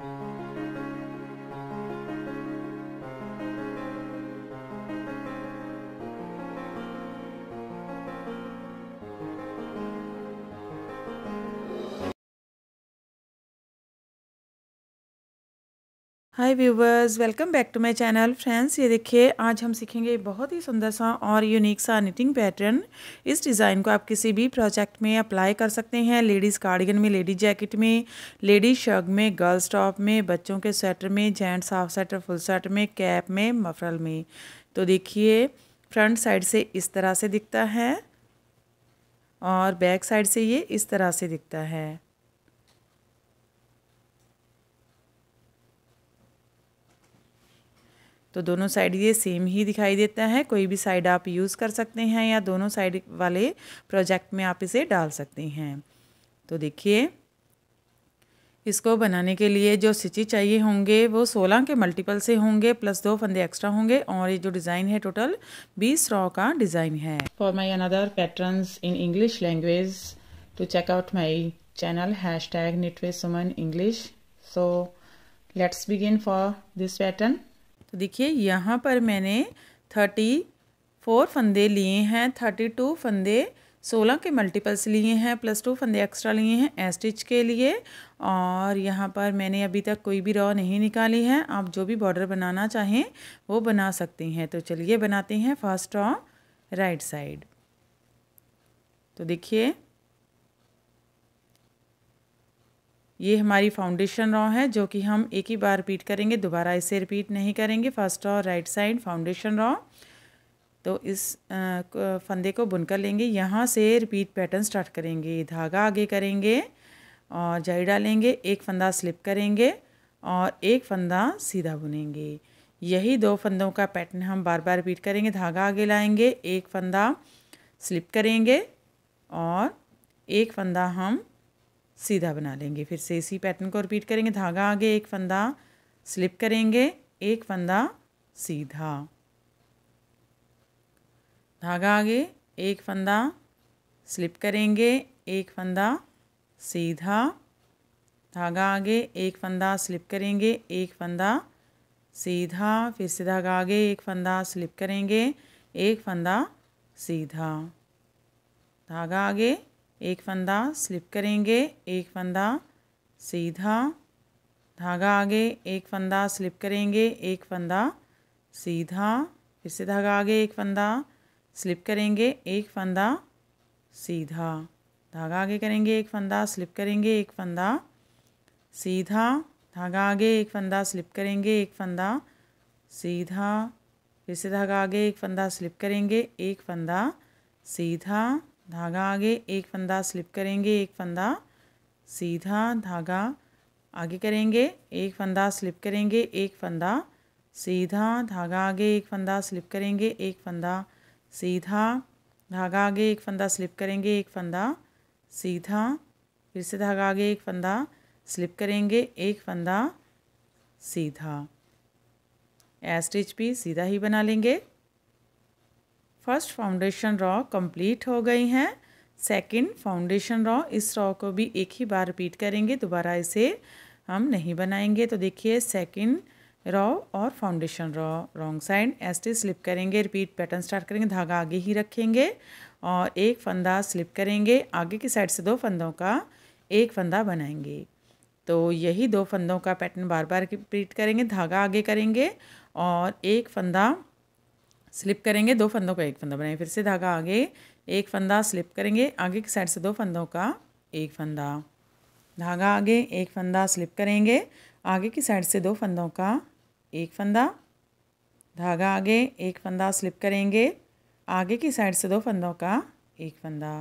you hi viewers welcome back to my channel friends ये देखिए आज हम सीखेंगे बहुत ही सुंदर सा और यूनिक सा निटिंग पैटर्न इस डिज़ाइन को आप किसी भी प्रोजेक्ट में अप्लाई कर सकते हैं लेडीज़ कार्डिगन में लेडीज़ जैकेट में लेडीज़ शर्ग में गर्ल्स टॉप में बच्चों के स्वेटर में gents half sweater full sweater में कैप में मफरल में तो देखिए फ्रंट साइड से इस तरह से दिखता है और बैक साइड से ये इस तरह से दिखता है तो दोनों साइड ये सेम ही दिखाई देता है कोई भी साइड आप यूज़ कर सकते हैं या दोनों साइड वाले प्रोजेक्ट में आप इसे डाल सकते हैं तो देखिए इसको बनाने के लिए जो सिची चाहिए होंगे वो सोलह के मल्टीपल से होंगे प्लस दो फंदे एक्स्ट्रा होंगे और ये जो डिज़ाइन है टोटल बीस रॉ का डिज़ाइन है for my another pattern in English language to check out my channel hashtag knitway suman english so let's begin for this pattern तो देखिए यहाँ पर मैंने थर्टी फोर फंदे लिए हैं थर्टी टू फंदे सोलह के मल्टीपल्स लिए हैं प्लस टू फंदे एक्स्ट्रा लिए हैं स्टिच के लिए और यहाँ पर मैंने अभी तक कोई भी रॉ नहीं निकाली है आप जो भी बॉर्डर बनाना चाहें वो बना सकती हैं तो चलिए बनाते हैं फर्स्ट रॉ राइट साइड तो देखिए ये हमारी फाउंडेशन रॉ है जो कि हम एक ही बार रिपीट करेंगे दोबारा इसे रिपीट नहीं करेंगे फर्स्ट और राइट साइड फाउंडेशन रॉ तो इस फंदे को बुनकर लेंगे यहाँ से रिपीट पैटर्न स्टार्ट करेंगे धागा आगे करेंगे और जाई डालेंगे एक फंदा स्लिप करेंगे और एक फंदा सीधा बुनेंगे यही दो फंदों का पैटर्न हम बार बार रिपीट करेंगे धागा आगे लाएंगे एक फंदा स्लिप करेंगे और एक फंदा हम सीधा बना लेंगे फिर से इसी पैटर्न को रिपीट करेंगे धागा आगे एक फंदा स्लिप करेंगे एक फंदा सीधा धागा आगे एक फंदा स्लिप करेंगे एक फंदा सीधा धागा आगे एक फंदा स्लिप करेंगे एक फंदा सीधा फिर से धागा आगे एक फंदा स्लिप करेंगे एक फंदा सीधा धागा आगे एक फंदा स्लिप करेंगे एक फंदा सीधा धागा आगे एक फंदा स्लिप करेंगे एक फंदा सीधा फिर से धागा आगे एक फंदा स्लिप करेंगे एक फंदा सीधा धागा आगे करेंगे एक फंदा स्लिप करेंगे एक फंदा सीधा धागा आगे एक फंदा स्लिप करेंगे एक फंदा सीधा फिर से धागा आगे एक फंदा स्लिप करेंगे एक फंदा सीधा धागा आगे एक फंदा स्लिप करेंगे एक फंदा सीधा धागा आगे करेंगे एक फंदा स्लिप करेंगे एक फंदा सीधा धागा आगे एक फंदा स्लिप करेंगे एक फंदा सीधा धागा आगे एक फंदा स्लिप करेंगे एक फंदा सीधा फिर से धागा आगे एक फंदा स्लिप करेंगे एक फंदा सीधा ए स्टिच भी सीधा ही बना लेंगे फर्स्ट फाउंडेशन रॉ कंप्लीट हो गई हैं सेकंड फाउंडेशन रॉ इस रॉ को भी एक ही बार रिपीट करेंगे दोबारा इसे हम नहीं बनाएंगे तो देखिए सेकंड रॉ और foundation row wrong side T slip करेंगे रिपीट पैटर्न स्टार्ट करेंगे धागा आगे ही रखेंगे और एक फंदा स्लिप करेंगे आगे की साइड से दो फंदों का एक फंदा बनाएंगे तो यही दो फंदों का पैटर्न बार बार रिपीट करेंगे धागा आगे करेंगे और एक फंदा स्लिप करेंगे दो फंदों का एक फंदा बनाएंगे फिर से धागा आगे एक फंदा स्लिप करेंगे आगे की साइड से दो फंदों का एक फंदा धागा आगे एक फंदा स्लिप करेंगे आगे की साइड से दो फंदों का एक फंदा धागा आगे एक फंदा स्लिप करेंगे आगे की साइड से दो फंदों का एक फंदा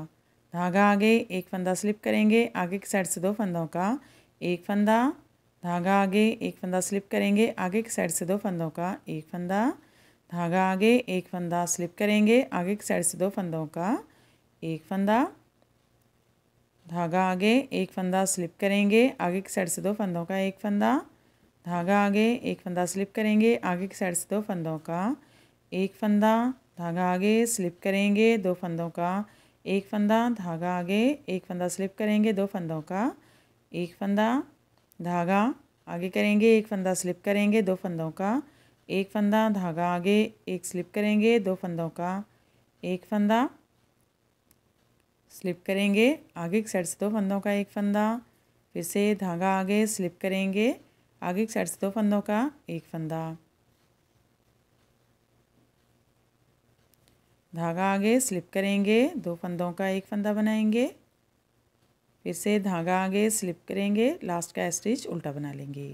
धागा आगे एक फंदा स्लिप करेंगे आगे की साइड से दो फंदों का एक फंदा धागा आगे एक फंदा स्लिप करेंगे आगे की साइड से दो फंदों का एक फंदा धागा आगे एक फंदा स्लिप करेंगे आगे की साइड से दो फंदों का एक फंदा धागा आगे एक फंदा स्लिप करेंगे आगे की साइड से दो फंदों का एक फंदा धागा आगे एक फंदा स्लिप करेंगे आगे की साइड से दो फंदों का एक फंदा धागा आगे स्लिप करेंगे दो फंदों का एक फंदा धागा आगे एक फंदा स्लिप करेंगे दो फंदों का एक फंदा धागा आगे करेंगे एक फंदा स्लिप करेंगे दो फंदों का एक फंदा धागा आगे एक स्लिप करेंगे दो फंदों का एक फंदा स्लिप करेंगे आगे एक साइड से दो फंदों का एक फंदा फिर से धागा आगे स्लिप करेंगे आगे एक साइड से दो फंदों का एक फंदा धागा आगे स्लिप करेंगे दो फंदों का एक फंदा बनाएंगे फिर से धागा आगे स्लिप करेंगे लास्ट का स्टिच उल्टा बना लेंगे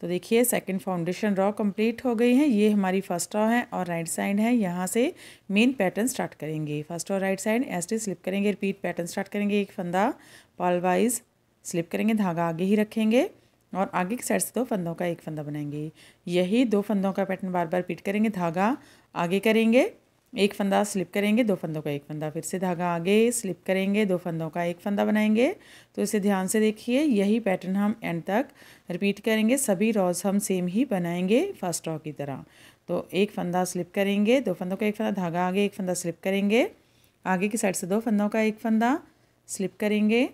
तो देखिए सेकंड फाउंडेशन रॉ कंप्लीट हो गई है ये हमारी फर्स्ट रॉ है और राइट साइड है यहाँ से मेन पैटर्न स्टार्ट करेंगे फर्स्ट और right side S T slip करेंगे रिपीट पैटर्न स्टार्ट करेंगे एक फंदा पॉल वाइज स्लिप करेंगे धागा आगे ही रखेंगे और आगे की साइड से दो फंदों का एक फंदा बनाएंगे यही दो फंदों का पैटर्न बार बार रिपीट करेंगे धागा आगे करेंगे एक फंदा स्लिप करेंगे दो फंदों का एक फंदा फिर से धागा आगे स्लिप करेंगे दो फंदों का एक फंदा बनाएंगे तो इसे ध्यान से देखिए यही पैटर्न हम एंड तक रिपीट करेंगे सभी रॉज हम सेम ही बनाएंगे फर्स्ट रॉ की तरह तो एक फंदा स्लिप करेंगे दो फंदों का एक फंदा धागा आगे एक फंदा स्लिप करेंगे आगे की साइड से दो फंदों का एक फंदा स्लिप करेंगे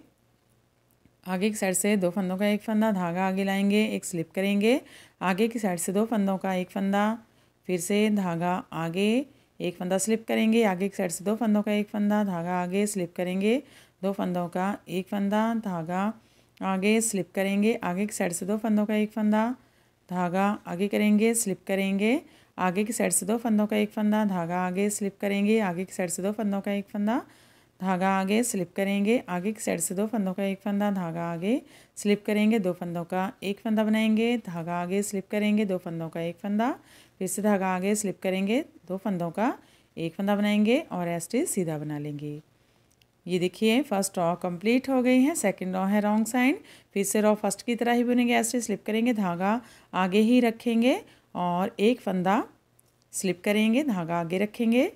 आगे की साइड से दो फंदों का एक फंदा धागा आगे लाएंगे एक स्लिप करेंगे आगे की साइड से दो फंदों का एक फंदा फिर से धागा आगे एक फंदा स्लिप करेंगे आगे की साइड से दो फंदों का एक फंदा धागा आगे स्लिप करेंगे दो फंदों का एक फंदा धागा आगे स्लिप करेंगे आगे की साइड से दो फंदों का एक फंदा धागा आगे करेंगे स्लिप करेंगे आगे की साइड से दो फंदों का एक फंदा धागा आगे स्लिप करेंगे आगे की साइड से दो फंदों का एक फंदा धागा आगे स्लिप करेंगे आगे की साइड से दो फंदों का एक फंदा धागा आगे स्लिप करेंगे दो फंदों का एक फंदा बनाएंगे धागा आगे स्लिप करेंगे दो फंदों का एक फंदा फिर से धागा आगे स्लिप करेंगे दो फंदों का एक फंदा बनाएंगे और एस्टिच सीधा बना लेंगे ये देखिए फर्स्ट रॉ कंप्लीट हो गई है सेकंड रॉ है रॉन्ग साइड फिर से रॉ फर्स्ट की तरह ही बुनेंगे ऐसे स्लिप करेंगे धागा आगे ही रखेंगे और एक फंदा स्लिप करेंगे धागा आगे रखेंगे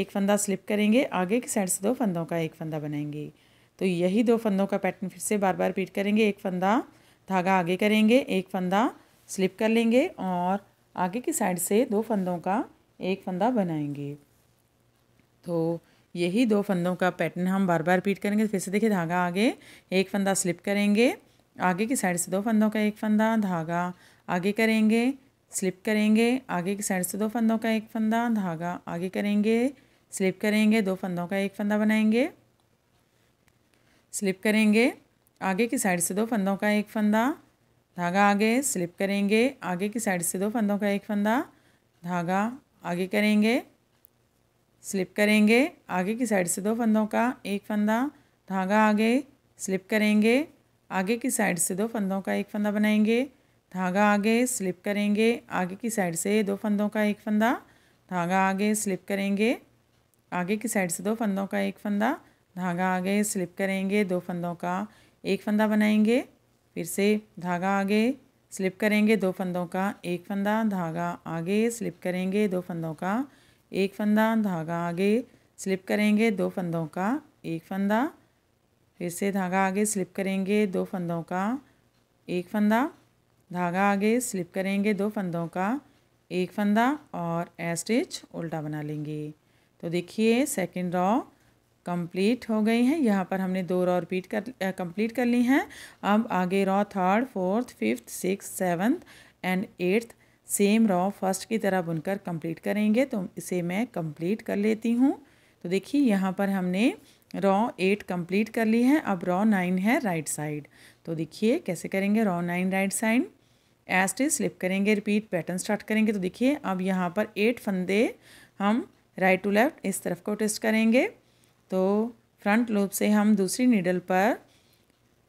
एक फंदा स्लिप करेंगे आगे की साइड से दो फंदों का एक फंदा बनाएंगे तो यही दो फंदों का पैटर्न फिर से बार बार रिपीट करेंगे एक फंदा धागा आगे करेंगे एक फंदा स्लिप कर लेंगे और आगे की साइड से दो फंदों का एक फंदा बनाएंगे तो यही दो फंदों का पैटर्न हम बार बार रिपीट करेंगे फिर से देखिए धागा आगे एक फंदा स्लिप करेंगे आगे की साइड से दो फंदों का एक फंदा धागा आगे करेंगे स्लिप करेंगे आगे की साइड से दो फंदों का एक फंदा धागा आगे करेंगे स्लिप करेंगे दो फंदों का एक फंदा बनाएंगे स्लिप करेंगे आगे की साइड से दो फंदों का एक फंदा धागा आगे स्लिप करेंगे आगे की साइड से दो फंदों का एक फंदा धागा आगे करेंगे स्लिप करेंगे आगे की साइड से दो फंदों का एक फंदा धागा आगे स्लिप करेंगे आगे की साइड से दो फंदों का एक फंदा बनाएंगे धागा आगे स्लिप करेंगे आगे की साइड से दो फंदों का एक फंदा धागा आगे स्लिप करेंगे आगे की साइड से दो फंदों का एक फंदा धागा आगे स्लिप करेंगे दो फंदों का एक फंदा बनाएंगे फिर से धागा आगे स्लिप करेंगे दो फंदों का एक फंदा धागा आगे स्लिप करेंगे दो फंदों का एक फंदा धागा आगे स्लिप करेंगे दो फंदों का एक फंदा फिर से धागा आगे स्लिप करेंगे दो फंदों का एक फंदा धागा आगे स्लिप करेंगे दो फंदों का एक फंदा और ए स्टिच उल्टा बना लेंगे तो देखिए सेकंड रॉ कंप्लीट हो गई है यहाँ पर हमने दो रॉ रिपीट कर कंप्लीट कर ली हैं अब आगे row third fourth fifth six seventh and eighth same row first की तरह बुनकर कंप्लीट करेंगे तो इसे मैं कंप्लीट कर लेती हूँ तो देखिए यहाँ पर हमने रॉ एट कंप्लीट कर ली है अब रॉ नाइन है राइट साइड तो देखिए कैसे करेंगे row nine right side S T slip करेंगे रिपीट पैटर्न स्टार्ट करेंगे तो देखिए अब यहाँ पर एट फंदे हम राइट टू लेफ़्ट इस तरफ को टेस्ट करेंगे तो फ्रंट लोब से हम दूसरी नीडल पर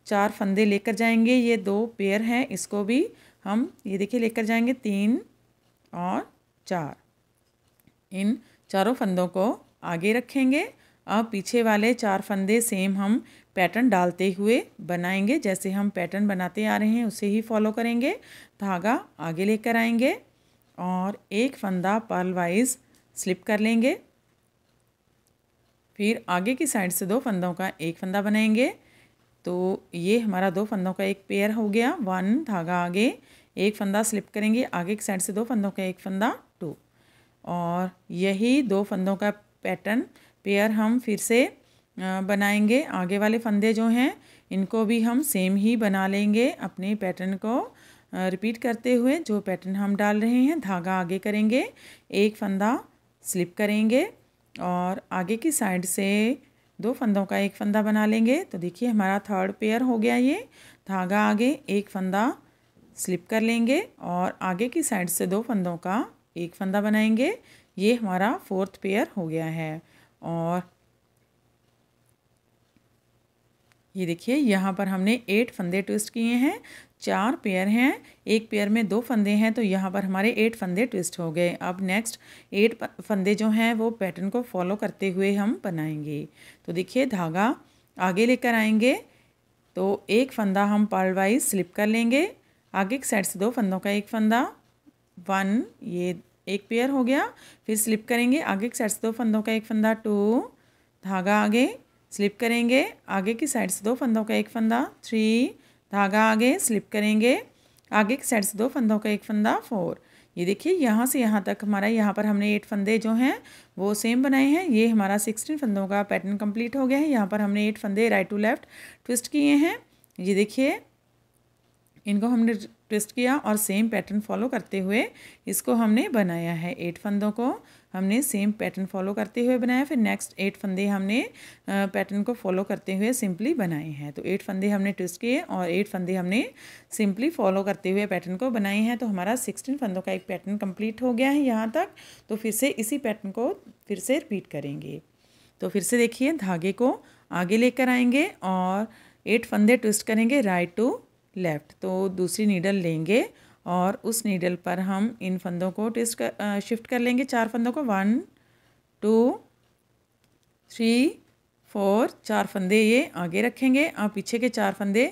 चार फंदे लेकर जाएंगे ये दो पेयर हैं इसको भी हम ये देखिए लेकर जाएंगे तीन और चार इन चारों फंदों को आगे रखेंगे अब पीछे वाले चार फंदे सेम हम पैटर्न डालते हुए बनाएंगे जैसे हम पैटर्न बनाते आ रहे हैं उसे ही फॉलो करेंगे धागा आगे लेकर आएंगे और एक फंदा पर्ल वाइज स्लिप कर लेंगे फिर आगे की साइड से दो फंदों का एक फंदा बनाएंगे तो ये हमारा दो फंदों का एक पेयर हो गया वन धागा आगे एक फंदा स्लिप करेंगे आगे की साइड से दो फंदों का एक फंदा टू और यही दो फंदों का पैटर्न पेयर हम फिर से बनाएंगे आगे वाले फंदे जो हैं इनको भी हम सेम ही बना लेंगे अपने पैटर्न को रिपीट करते हुए जो पैटर्न हम डाल रहे हैं धागा आगे करेंगे एक फंदा स्लिप करेंगे और आगे की साइड से दो फंदों का एक फंदा बना लेंगे तो देखिए हमारा थर्ड पेयर हो गया ये धागा आगे एक फंदा स्लिप कर लेंगे और आगे की साइड से दो फंदों का एक फंदा बनाएंगे ये हमारा फोर्थ पेयर हो गया है और ये देखिए यहाँ पर हमने एट फंदे ट्विस्ट किए हैं चार पेयर हैं एक पेयर में दो फंदे हैं तो यहाँ पर हमारे एट फंदे ट्विस्ट हो गए अब नेक्स्ट एट फंदे जो हैं वो पैटर्न को फॉलो करते हुए हम बनाएंगे तो देखिए धागा आगे लेकर आएंगे तो एक फंदा हम पार्ट वाइज स्लिप कर लेंगे आगे एक साइड से दो फंदों का एक फंदा वन ये एक पेयर हो गया फिर स्लिप करेंगे आगे की साइड से दो फंदों का एक फंदा टू धागा आगे स्लिप करेंगे आगे की साइड से दो फंदों का एक फंदा थ्री धागा आगे स्लिप करेंगे आगे की साइड से दो फंदों का एक फंदा फोर ये देखिए यहाँ से यहाँ तक हमारा यहाँ पर हमने एट फंदे जो हैं वो सेम बनाए हैं ये हमारा सिक्सटीन फंदों का पैटर्न कंप्लीट हो गया है यहाँ पर हमने एट फंदे राइट टू लेफ्ट ट्विस्ट किए हैं ये देखिए इनको हमने ट्विस्ट किया और सेम पैटर्न फॉलो करते हुए इसको हमने बनाया है एट फंदों को हमने सेम पैटर्न फॉलो करते हुए बनाया फिर नेक्स्ट एट फंदे हमने पैटर्न को फॉलो करते हुए सिंपली बनाए हैं तो एट फंदे हमने ट्विस्ट किए और एट फंदे हमने सिंपली फॉलो करते हुए पैटर्न को बनाए हैं तो हमारा सिक्सटीन फंदों का एक पैटर्न कंप्लीट हो गया है यहाँ तक तो फिर से इसी पैटर्न को फिर से रिपीट करेंगे तो फिर से देखिए धागे को आगे लेकर आएंगे और एट फंदे ट्विस्ट करेंगे राइट टू लेफ़्ट तो दूसरी नीडल लेंगे और उस नीडल पर हम इन फंदों को टेस्ट कर शिफ्ट कर लेंगे चार फंदों को वन टू थ्री फोर चार फंदे ये आगे रखेंगे और पीछे के चार फंदे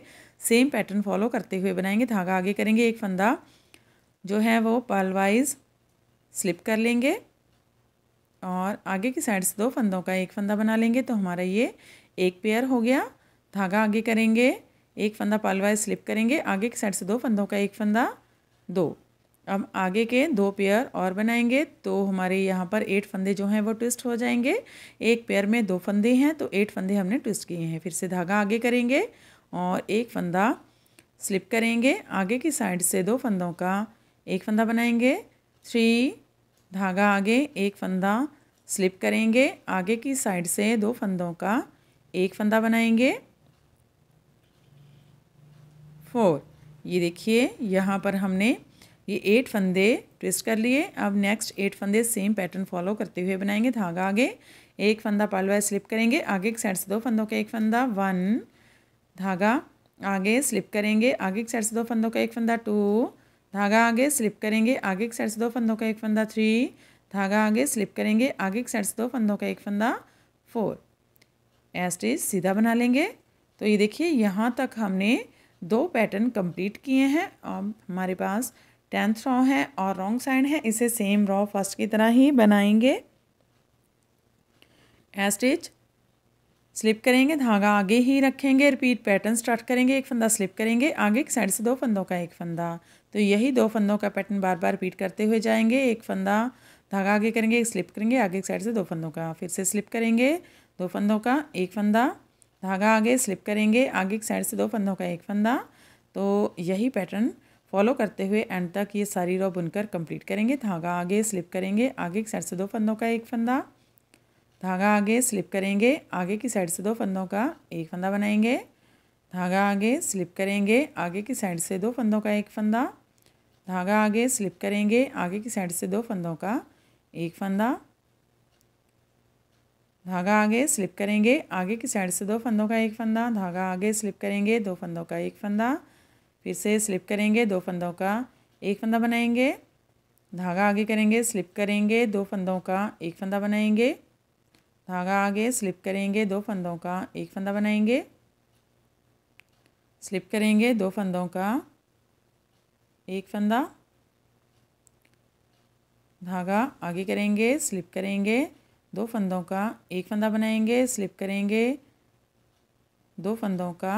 सेम पैटर्न फॉलो करते हुए बनाएंगे धागा आगे करेंगे एक फंदा जो है वो पर्ल वाइज स्लिप कर लेंगे और आगे की साइड से दो फंदों का एक फंदा बना लेंगे तो हमारा ये एक पेयर हो गया धागा आगे करेंगे एक फंदा पालवा स्लिप करेंगे आगे की साइड से दो फंदों का एक फंदा दो अब आगे के दो पेयर और बनाएंगे तो हमारे यहाँ पर एट फंदे जो हैं वो ट्विस्ट हो जाएंगे एक पेयर में दो फंदे हैं तो एट फंदे हमने ट्विस्ट किए हैं फिर से धागा आगे करेंगे और एक फंदा स्लिप करेंगे आगे की साइड से दो फंदों का एक फंदा बनाएंगे थ्री धागा आगे एक फंदा स्लिप करेंगे आगे की साइड से दो फंदों का एक फंदा बनाएंगे फोर ये देखिए यहाँ पर हमने ये एट फंदे ट्विस्ट कर लिए अब नेक्स्ट एट फंदे सेम पैटर्न फॉलो करते हुए बनाएंगे धागा आगे एक फंदा पालवा स्लिप करेंगे आगे एक साइड से दो फंदों का एक फंदा वन धागा आगे स्लिप करेंगे आगे एक साइड से दो फंदों का एक फंदा टू धागा आगे स्लिप करेंगे आगे एक साइड से दो फंदों का एक फंदा थ्री धागा आगे स्लिप करेंगे आगे एक साइड से दो फंदों का एक फंदा फोर एस्टेज सीधा बना लेंगे तो ये देखिए यहाँ तक हमने दो पैटर्न कंप्लीट किए हैं अब हमारे पास टेंथ रॉ है और रॉन्ग साइड है इसे सेम रॉ फर्स्ट की तरह ही बनाएंगे स्टिच स्लिप करेंगे धागा आगे ही रखेंगे रिपीट पैटर्न स्टार्ट करेंगे एक फंदा स्लिप करेंगे आगे एक साइड से दो फंदों का एक फंदा तो यही दो फंदों का पैटर्न बार बार रिपीट करते हुए जाएंगे एक फंदा धागा आगे करेंगे एक स्लिप करेंगे आगे एक साइड से दो फंदों का फिर से स्लिप करेंगे दो फंदों का एक फंदा धागा आगे स्लिप करेंगे आगे की साइड से दो फंदों का एक फंदा तो यही पैटर्न फॉलो करते हुए एंड तक ये सारी रो बुनकर कंप्लीट करेंगे धागा आगे स्लिप करेंगे आगे की साइड से दो फंदों का एक फंदा धागा आगे स्लिप करेंगे आगे की साइड से दो फंदों का एक फंदा बनाएंगे धागा आगे स्लिप करेंगे आगे की साइड से दो फंदों का एक फंदा धागा आगे स्लिप करेंगे आगे की साइड से दो फंदों का एक फंदा धागा आगे स्लिप करेंगे आगे की साइड से दो फंदों का एक फंदा धागा आगे स्लिप करेंगे दो फंदों का एक फंदा फिर से स्लिप करेंगे दो फंदों का एक फंदा बनाएंगे धागा आगे करेंगे स्लिप करेंगे दो फंदों का एक फंदा बनाएंगे धागा आगे स्लिप करेंगे दो फंदों का एक फंदा बनाएंगे स्लिप करेंगे दो फंदों का एक फंदा धागा आगे करेंगे स्लिप करेंगे दो फंदों का एक फंदा बनाएंगे स्लिप करेंगे दो फंदों का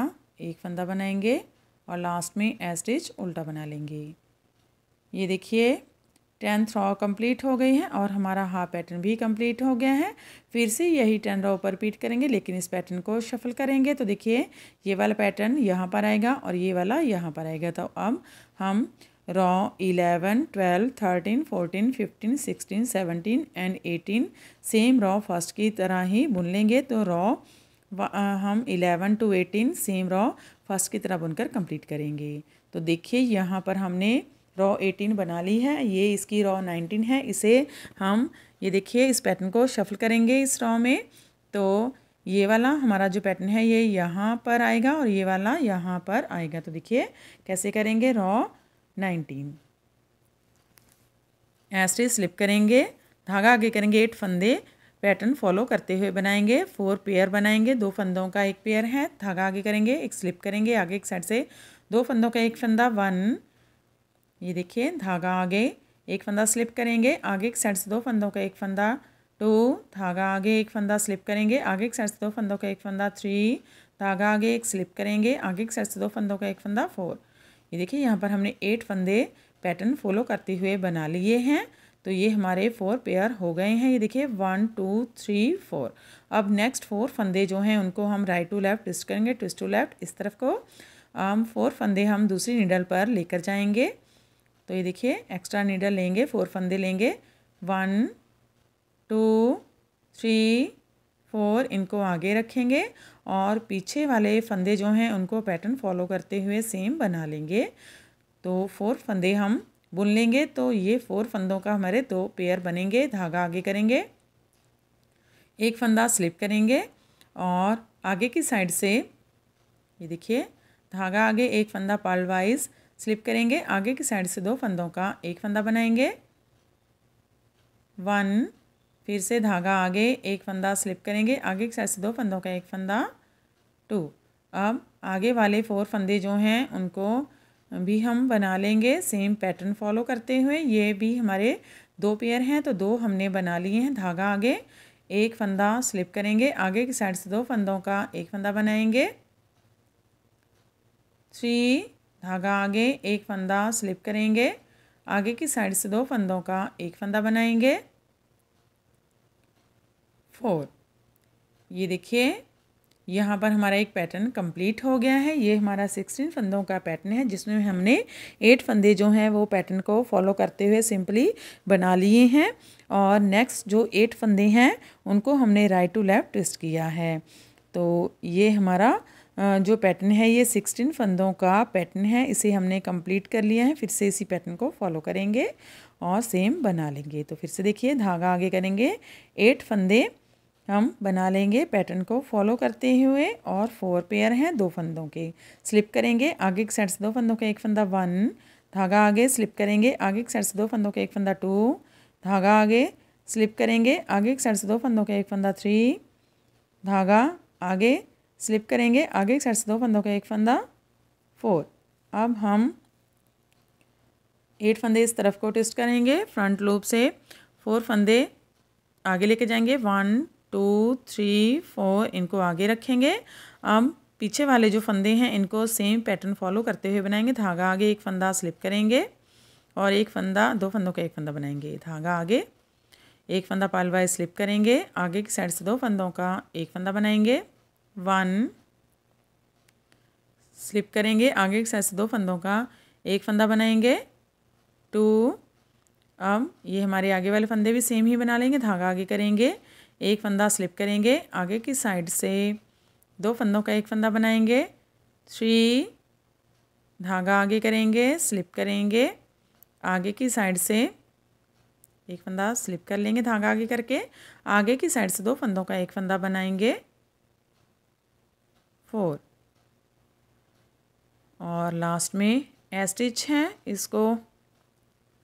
एक फंदा बनाएंगे और लास्ट में ए स्टिच उल्टा बना लेंगे ये देखिए टेन रॉ कंप्लीट हो गई है और हमारा हाफ पैटर्न भी कंप्लीट हो गया है फिर से यही टेन रॉ ऊपर रिपीट करेंगे लेकिन इस पैटर्न को शफल करेंगे तो देखिए ये वाला पैटर्न यहाँ पर आएगा और ये वाला यहाँ पर आएगा तो अब हम row eleven twelve thirteen fourteen fifteen sixteen seventeen and eighteen same row first की तरह ही बुन लेंगे तो रॉ हम eleven to eighteen same row first की तरह बुनकर कंप्लीट करेंगे तो देखिए यहाँ पर हमने रॉ एटीन बना ली है ये इसकी रॉ नाइनटीन है इसे हम ये देखिए इस पैटर्न को शफल करेंगे इस रॉ में तो ये वाला हमारा जो पैटर्न है ये यहाँ पर आएगा और ये वाला यहाँ पर आएगा तो देखिए कैसे करेंगे रॉ नाइनटीन ऐसे स्लिप करेंगे धागा आगे करेंगे एट फंदे पैटर्न फॉलो करते हुए बनाएंगे फोर पेयर बनाएंगे दो फंदों का एक पेयर है धागा आगे करेंगे एक स्लिप करेंगे आगे एक साइड से दो फंदों का एक फंदा वन ये देखिए धागा आगे एक फंदा स्लिप करेंगे आगे एक साइड से दो फंदों का एक फंदा टू धागा आगे एक फंदा स्लिप करेंगे आगे एक साइड से दो फंदों का एक फंदा थ्री धागा आगे एक स्लिप करेंगे आगे एक साइड से दो फंदों का एक फंदा फोर ये देखिए यहाँ पर हमने एट फंदे पैटर्न फॉलो करते हुए बना लिए हैं तो ये हमारे फोर पेयर हो गए हैं ये देखिए वन टू थ्री फोर अब नेक्स्ट फोर फंदे जो हैं उनको हम राइट टू लेफ़्ट ट्विस्ट करेंगे ट्विस्ट टू लेफ़्ट इस तरफ को हम um, फोर फंदे हम दूसरी नीडल पर लेकर जाएंगे तो ये देखिए एक्स्ट्रा नीडल लेंगे फोर फंदे लेंगे वन टू थ्री फोर इनको आगे रखेंगे और पीछे वाले फंदे जो हैं उनको पैटर्न फॉलो करते हुए सेम बना लेंगे तो फोर फंदे हम बुन लेंगे तो ये फोर फंदों का हमारे दो पेयर बनेंगे धागा आगे करेंगे एक फंदा स्लिप करेंगे और आगे की साइड से ये देखिए धागा आगे एक फंदा पाल वाइज स्लिप करेंगे आगे की साइड से दो फंदों का एक फंदा बनाएंगे वन फिर से धागा आगे एक फंदा स्लिप करेंगे आगे की साइड से दो फंदों का एक फंदा टू अब आगे वाले फोर फंदे जो हैं उनको भी हम बना लेंगे सेम पैटर्न फॉलो करते हुए ये भी हमारे दो पेयर हैं तो दो हमने बना लिए हैं धागा आगे एक फंदा स्लिप करेंगे आगे की साइड से दो फंदों का एक फंदा बनाएंगे थ्री धागा आगे एक फंदा स्लिप करेंगे आगे की साइड से दो फंदों का एक फंदा बनाएंगे फोर ये देखिए यहाँ पर हमारा एक पैटर्न कंप्लीट हो गया है ये हमारा सिक्सटीन फंदों का पैटर्न है जिसमें हमने एट फंदे जो हैं वो पैटर्न को फॉलो करते हुए सिंपली बना लिए हैं और नेक्स्ट जो एट फंदे हैं उनको हमने राइट टू लेफ़्ट ट्विस्ट किया है तो ये हमारा जो पैटर्न है ये सिक्सटीन फंदों का पैटर्न है इसे हमने कम्प्लीट कर लिया है फिर से इसी पैटर्न को फॉलो करेंगे और सेम बना लेंगे तो फिर से देखिए धागा आगे करेंगे एट फंदे हम बना लेंगे पैटर्न को फॉलो करते हुए और फोर पेयर हैं दो फंदों के स्लिप करेंगे आगे के साइड से दो फंदों के एक फंदा वन धागा आगे स्लिप करेंगे आगे के साइड से दो फंदों के एक फंदा टू धागा आगे स्लिप करेंगे आगे के साइड से दो फंदों के एक फंदा थ्री धागा आगे स्लिप करेंगे आगे के साइड से दो फंदों का एक फंदा फोर अब हम एट फंदे इस तरफ को ट्विस्ट करेंगे फ्रंट लूप से फोर फंदे आगे लेके जाएंगे वन टू थ्री फोर इनको आगे रखेंगे अब पीछे वाले जो फंदे हैं इनको सेम पैटर्न फॉलो करते हुए बनाएंगे धागा आगे एक फंदा स्लिप करेंगे और एक फंदा दो फंदों का एक फंदा बनाएंगे धागा आगे एक फंदा पालवाए स्लिप करेंगे आगे की साइड से दो फंदों का एक फंदा बनाएंगे वन स्लिप करेंगे आगे की साइड से दो फंदों का एक फंदा बनाएंगे टू अब ये हमारे आगे वाले फंदे भी सेम ही बना लेंगे धागा आगे करेंगे एक फंदा स्लिप करेंगे आगे की साइड से दो फंदों का एक फंदा बनाएंगे थ्री धागा आगे करेंगे स्लिप करेंगे आगे की साइड से एक फंदा स्लिप कर लेंगे धागा आगे करके आगे की साइड से दो फंदों का एक फंदा बनाएंगे फोर और लास्ट में एस्टिच है इसको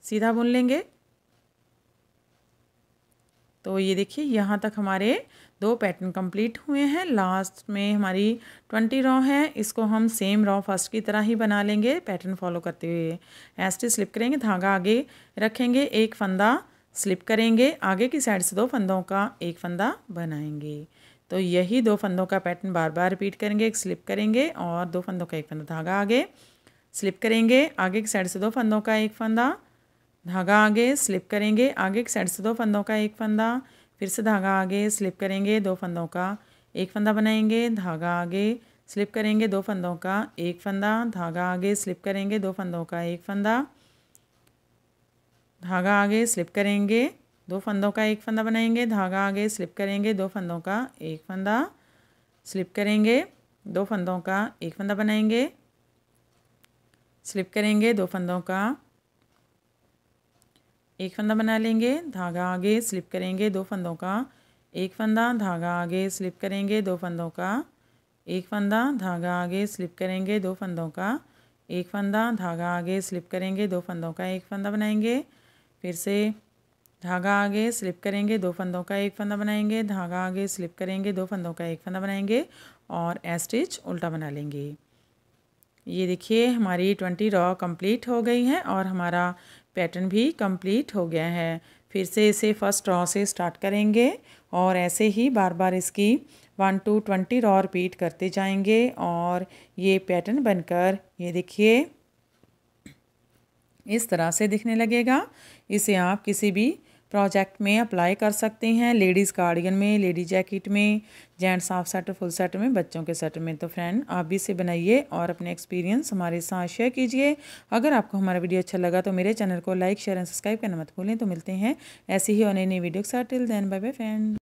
सीधा बुन लेंगे तो ये देखिए यहाँ तक हमारे दो पैटर्न कंप्लीट हुए हैं लास्ट में हमारी ट्वेंटी रॉ है इसको हम सेम रॉ फर्स्ट की तरह ही बना लेंगे पैटर्न फॉलो करते हुए एस्टी स्लिप करेंगे धागा आगे रखेंगे एक फंदा स्लिप करेंगे आगे की साइड से दो फंदों का एक फंदा बनाएंगे तो यही दो फंदों का पैटर्न बार बार रिपीट करेंगे एक स्लिप करेंगे और दो फंदों का एक फंदा धागा आगे स्लिप करेंगे आगे की साइड से दो फंदों का एक फंदा धागा आगे स्लिप करेंगे आगे की साइड से दो फंदों का एक फंदा फिर से धागा आगे स्लिप करेंगे दो फंदों का एक फंदा बनाएंगे धागा आगे स्लिप करेंगे दो फंदों का एक फंदा धागा आगे स्लिप करेंगे दो फंदों का एक फंदा धागा आगे स्लिप करेंगे दो फंदों का एक फंदा बनाएंगे धागा आगे स्लिप करेंगे दो फंदों का एक फंदा स्लिप करेंगे दो फंदों का एक फंदा बनाएंगे स्लिप करेंगे दो फंदों का एक फंदा बना लेंगे धागा आगे स्लिप करेंगे दो फंदों का एक फंदा धागा आगे स्लिप करेंगे दो फंदों का एक फंदा धागा आगे स्लिप करेंगे दो फंदों का एक फंदा धागा आगे स्लिप करेंगे दो फंदों का एक फंदा बनाएंगे फिर से धागा आगे स्लिप करेंगे दो फंदों का एक फंदा बनाएंगे धागा आगे स्लिप करेंगे दो फंदों का एक फंदा बनाएंगे और स्टिच उल्टा बना लेंगे ये देखिए हमारी ट्वेंटी रॉ कंप्लीट हो गई है और हमारा पैटर्न भी कंप्लीट हो गया है फिर से इसे फर्स्ट रॉ से स्टार्ट करेंगे और ऐसे ही बार बार इसकी one to twenty row repeat करते जाएंगे और ये पैटर्न बनकर ये देखिए इस तरह से दिखने लगेगा इसे आप किसी भी प्रोजेक्ट में अप्लाई कर सकते हैं लेडीज़ कार्डिगन में लेडीज जैकेट में gents half set full set में बच्चों के सेट में तो फ्रेंड आप भी इसे बनाइए और अपने एक्सपीरियंस हमारे साथ शेयर कीजिए अगर आपको हमारा वीडियो अच्छा लगा तो मेरे चैनल को लाइक शेयर एंड सब्सक्राइब करना मत भूलें तो मिलते हैं ऐसे ही और नई नई वीडियो के साथ till then bye bye friend